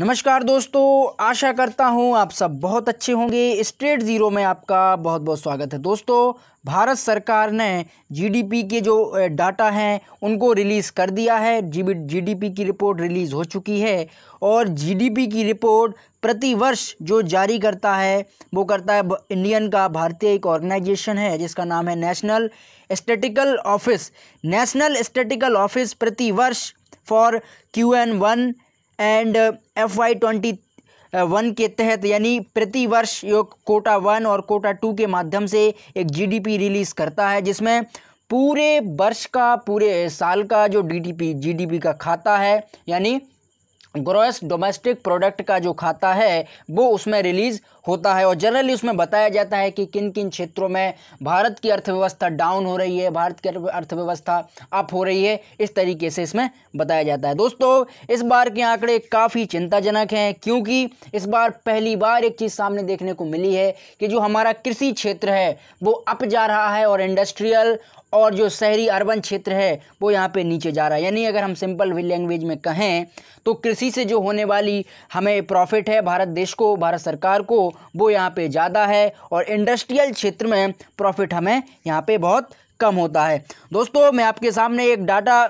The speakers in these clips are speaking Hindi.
नमस्कार दोस्तों आशा करता हूं आप सब बहुत अच्छे होंगे स्टेट ज़ीरो में आपका बहुत बहुत स्वागत है दोस्तों भारत सरकार ने जीडीपी के जो डाटा हैं उनको रिलीज़ कर दिया है जीडीपी की रिपोर्ट रिलीज़ हो चुकी है और जीडीपी की रिपोर्ट प्रति वर्ष जो जारी करता है वो करता है इंडियन का भारतीय एक ऑर्गेनाइजेशन है जिसका नाम है national statical office national statical office प्रति वर्ष for Q N one and F Y twenty one के तहत यानी प्रति वर्ष कोटा वन और कोटा टू के माध्यम से एक जीडीपी रिलीज़ करता है जिसमें पूरे वर्ष का पूरे साल का जो डीडीपी जीडीपी का खाता है यानी ग्रोस डोमेस्टिक प्रोडक्ट का जो खाता है वो उसमें रिलीज़ होता है और जनरली उसमें बताया जाता है कि किन किन क्षेत्रों में भारत की अर्थव्यवस्था डाउन हो रही है भारत की अर्थव्यवस्था अप हो रही है इस तरीके से इसमें बताया जाता है दोस्तों इस बार के आंकड़े काफ़ी चिंताजनक हैं क्योंकि इस बार पहली बार एक चीज़ सामने देखने को मिली है कि जो हमारा कृषि क्षेत्र है वो अप जा रहा है और इंडस्ट्रियल और जो शहरी अर्बन क्षेत्र है वो यहाँ पे नीचे जा रहा है यानी अगर हम सिंपल लैंग्वेज में कहें तो कृषि से जो होने वाली हमें प्रॉफिट है भारत देश को भारत सरकार को वो यहाँ पे ज़्यादा है और इंडस्ट्रियल क्षेत्र में प्रॉफिट हमें यहाँ पे बहुत कम होता है दोस्तों मैं आपके सामने एक डाटा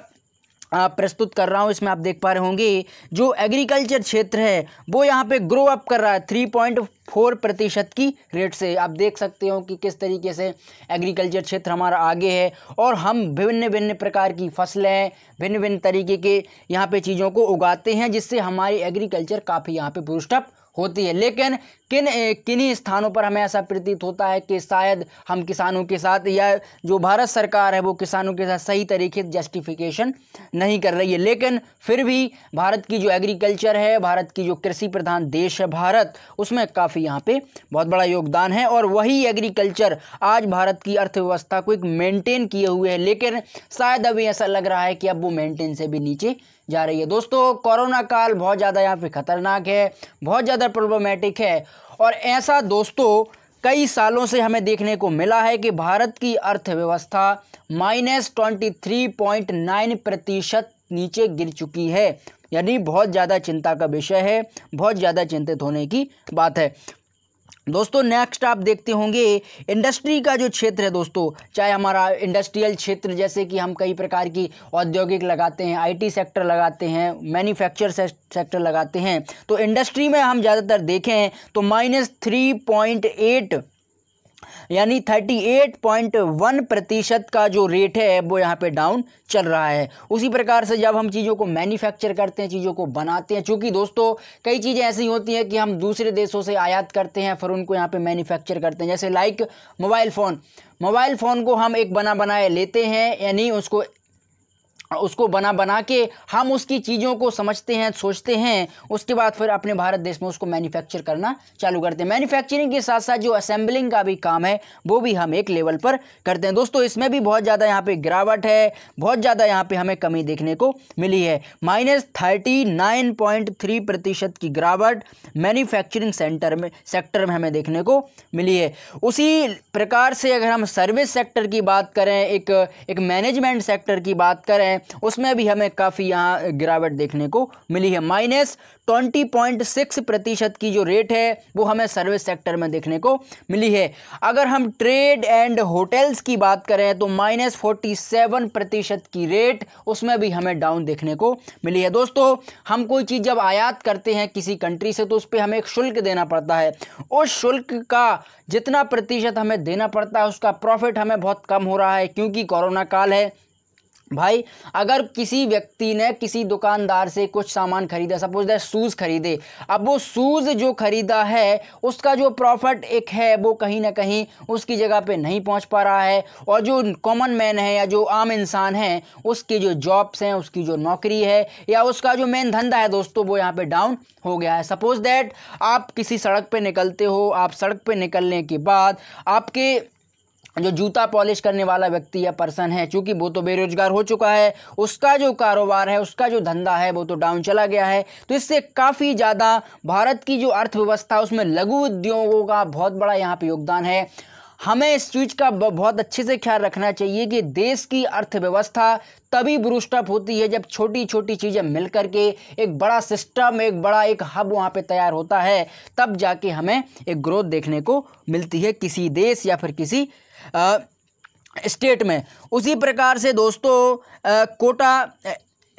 प्रस्तुत कर रहा हूँ इसमें आप देख पा रहे होंगे जो एग्रीकल्चर क्षेत्र है वो यहाँ पे ग्रो अप कर रहा है थ्री पॉइंट फोर प्रतिशत की रेट से आप देख सकते हो कि किस तरीके से एग्रीकल्चर क्षेत्र हमारा आगे है और हम भिन्न भिन्न प्रकार की फसलें भिन्न भिन्न तरीके के यहाँ पे चीज़ों को उगाते हैं जिससे हमारी एग्रीकल्चर काफ़ी यहाँ पर बूस्टअप होती है लेकिन किन किन्हीं स्थानों पर हमें ऐसा प्रतीत होता है कि शायद हम किसानों के साथ या जो भारत सरकार है वो किसानों के साथ सही तरीके से जस्टिफिकेशन नहीं कर रही है लेकिन फिर भी भारत की जो एग्रीकल्चर है भारत की जो कृषि प्रधान देश है भारत उसमें काफ़ी यहाँ पे बहुत बड़ा योगदान है और वही एग्रीकल्चर आज भारत की अर्थव्यवस्था को एक मेंटेन किए हुए है लेकिन शायद अभी ऐसा लग रहा है कि अब वो मेनटेन से भी नीचे जा रही है दोस्तों कोरोना काल बहुत ज़्यादा यहाँ पे खतरनाक है बहुत ज़्यादा प्रॉब्लमेटिक है और ऐसा दोस्तों कई सालों से हमें देखने को मिला है कि भारत की अर्थव्यवस्था minus twenty three point nine प्रतिशत नीचे गिर चुकी है यानी बहुत ज़्यादा चिंता का विषय है बहुत ज़्यादा चिंतित होने की बात है दोस्तों नेक्स्ट आप देखते होंगे इंडस्ट्री का जो क्षेत्र है दोस्तों चाहे हमारा इंडस्ट्रियल क्षेत्र जैसे कि हम कई प्रकार की औद्योगिक लगाते हैं आईटी सेक्टर लगाते हैं मैन्युफैक्चर सेक्टर लगाते हैं तो इंडस्ट्री में हम ज़्यादातर देखें तो माइनस थ्री पॉइंट एट यानी 38.1 प्रतिशत का जो रेट है वो यहाँ पे डाउन चल रहा है उसी प्रकार से जब हम चीज़ों को मैन्युफैक्चर करते हैं चीज़ों को बनाते हैं चूँकि दोस्तों कई चीज़ें ऐसी होती हैं कि हम दूसरे देशों से आयात करते हैं फिर उनको यहाँ पे मैन्युफैक्चर करते हैं जैसे like mobile phone mobile phone को हम एक बना बनाए लेते हैं यानी उसको उसको बना बना के हम उसकी चीज़ों को समझते हैं सोचते हैं उसके बाद फिर अपने भारत देश में उसको मैन्युफैक्चर करना चालू करते हैं मैन्युफैक्चरिंग के साथ साथ जो असेंबलिंग का भी काम है वो भी हम एक लेवल पर करते हैं दोस्तों इसमें भी बहुत ज़्यादा यहाँ पे गिरावट है बहुत ज़्यादा यहाँ पे हमें कमी देखने को मिली है minus thirty nine point three प्रतिशत की गिरावट मैन्युफैक्चरिंग सेंटर में सेक्टर में हमें देखने को मिली है उसी प्रकार से अगर हम सर्विस सेक्टर की बात करें एक एक मैनेजमेंट सेक्टर की बात करें उसमें भी हमें काफ़ी यहाँ गिरावट देखने को मिली है माइनस ट्वेंटी पॉइंट सिक्स प्रतिशत की जो रेट है वो हमें सर्विस सेक्टर में देखने को मिली है अगर हम ट्रेड एंड होटल्स की बात करें तो माइनस फोर्टी सेवन प्रतिशत की रेट उसमें भी हमें डाउन देखने को मिली है दोस्तों हम कोई चीज़ जब आयात करते हैं किसी कंट्री से तो उस पर हमें एक शुल्क देना पड़ता है उस शुल्क का जितना प्रतिशत हमें देना पड़ता है उसका प्रॉफिट हमें बहुत कम हो रहा है क्योंकि कोरोना काल है भाई अगर किसी व्यक्ति ने किसी दुकानदार से कुछ सामान खरीदा सपोज दैट शूज़ खरीदे अब वो शूज़ जो खरीदा है उसका जो प्रॉफिट एक है वो कहीं ना कहीं उसकी जगह पे नहीं पहुंच पा रहा है और जो कॉमन मैन है या जो आम इंसान है उसकी जो जॉब्स हैं उसकी जो नौकरी है या उसका जो मेन धंधा है दोस्तों वो यहाँ पर डाउन हो गया है सपोज़ दैट आप किसी सड़क पर निकलते हो आप सड़क पर निकलने के बाद आपके जो जूता पॉलिश करने वाला व्यक्ति या पर्सन है चूंकि वो तो बेरोजगार हो चुका है उसका जो कारोबार है उसका जो धंधा है वो तो डाउन चला गया है तो इससे काफ़ी ज़्यादा भारत की जो अर्थव्यवस्था उसमें लघु उद्योगों का बहुत बड़ा यहाँ पे योगदान है हमें इस चीज़ का बहुत अच्छे से ख्याल रखना चाहिए कि देश की अर्थव्यवस्था तभी ब्रूस्टअप होती है जब छोटी छोटी चीज़ें मिल के एक बड़ा सिस्टम एक बड़ा एक हब वहाँ पे तैयार होता है तब जाके हमें एक ग्रोथ देखने को मिलती है किसी देश या फिर किसी स्टेट में उसी प्रकार से दोस्तों कोटा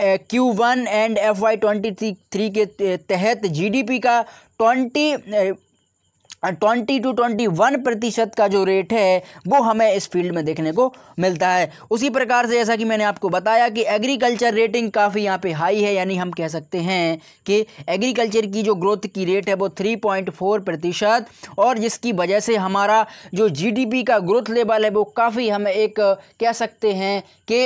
Q one and F Y twenty three के तहत जीडीपी का twenty twenty two twenty one प्रतिशत का जो रेट है वो हमें इस फील्ड में देखने को मिलता है उसी प्रकार से जैसा कि मैंने आपको बताया कि एग्रीकल्चर रेटिंग काफ़ी यहाँ पे हाई है यानी हम कह सकते हैं कि एग्रीकल्चर की जो ग्रोथ की रेट है वो थ्री पॉइंट फोर प्रतिशत और जिसकी वजह से हमारा जो जीडीपी का ग्रोथ लेवल है वो काफ़ी हम एक कह सकते हैं कि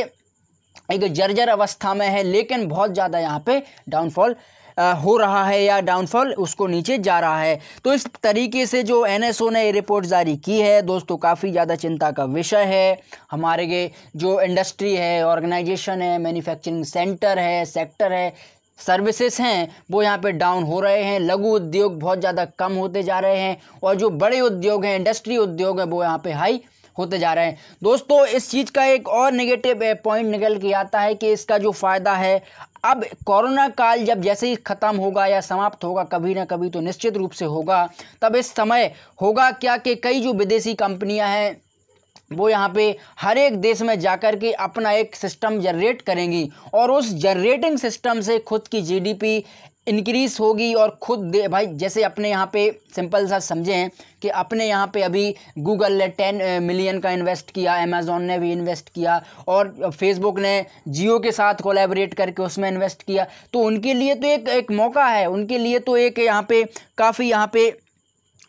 एक जर्जर अवस्था में है लेकिन बहुत ज़्यादा यहाँ पे डाउनफॉल हो रहा है या डाउनफॉल उसको नीचे जा रहा है तो इस तरीके से जो एन ने ये रिपोर्ट जारी की है दोस्तों काफ़ी ज़्यादा चिंता का विषय है हमारे के जो इंडस्ट्री है ऑर्गेनाइजेशन है मैन्युफैक्चरिंग सेंटर है सेक्टर है सर्विसेज हैं वो यहाँ पे डाउन हो रहे हैं लघु उद्योग बहुत ज़्यादा कम होते जा रहे हैं और जो बड़े उद्योग हैं इंडस्ट्री उद्योग हैं वो यहाँ पर हाई होते जा रहे हैं दोस्तों इस चीज़ का एक और नेगेटिव पॉइंट eh, निकल के आता है कि इसका जो फ़ायदा है अब कोरोना काल जब जैसे ही ख़त्म होगा या समाप्त होगा कभी ना कभी तो निश्चित रूप से होगा तब इस समय होगा क्या कि कई जो विदेशी कंपनियां हैं वो यहाँ पे हर एक देश में जाकर के अपना एक सिस्टम जनरेट करेंगी और उस जनरेटिंग सिस्टम से खुद की जीडीपी इंक्रीज़ होगी और खुद भाई जैसे अपने यहाँ पे सिंपल सा समझे हैं कि अपने यहाँ पे अभी गूगल ने टेन मिलियन का इन्वेस्ट किया अमेज़ोन ने भी इन्वेस्ट किया और फेसबुक ने जियो के साथ कोलेबरेट करके उसमें इन्वेस्ट किया तो उनके लिए तो एक एक मौका है उनके लिए तो एक यहाँ पे काफ़ी यहाँ पे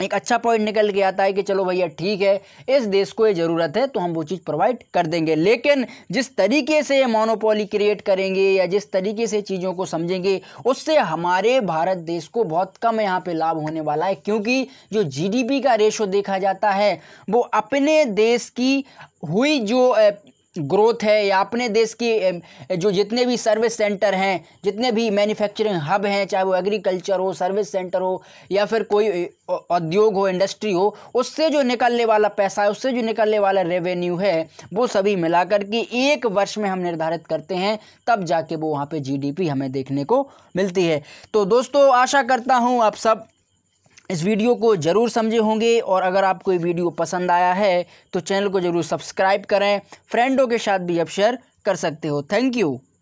एक अच्छा पॉइंट निकल के आता है कि चलो भैया ठीक है इस देश को ये ज़रूरत है तो हम वो चीज़ प्रोवाइड कर देंगे लेकिन जिस तरीके से ये मोनोपोली क्रिएट करेंगे या जिस तरीके से चीज़ों को समझेंगे उससे हमारे भारत देश को बहुत कम यहाँ पे लाभ होने वाला है क्योंकि जो जीडीपी का रेशो देखा जाता है वो अपने देश की हुई जो ग्रोथ है या अपने देश की जो जितने भी सर्विस सेंटर हैं जितने भी मैन्युफैक्चरिंग हब हैं चाहे वो एग्रीकल्चर हो सर्विस सेंटर हो या फिर कोई उद्योग हो इंडस्ट्री हो उससे जो निकलने वाला पैसा है उससे जो निकलने वाला रेवेन्यू है वो सभी मिलाकर के एक वर्ष में हम निर्धारित करते हैं तब जाके वो वहाँ पर जी हमें देखने को मिलती है तो दोस्तों आशा करता हूँ आप सब इस वीडियो को ज़रूर समझे होंगे और अगर आपको ये वीडियो पसंद आया है तो चैनल को ज़रूर सब्सक्राइब करें फ्रेंडों के साथ भी आप शेयर कर सकते हो थैंक यू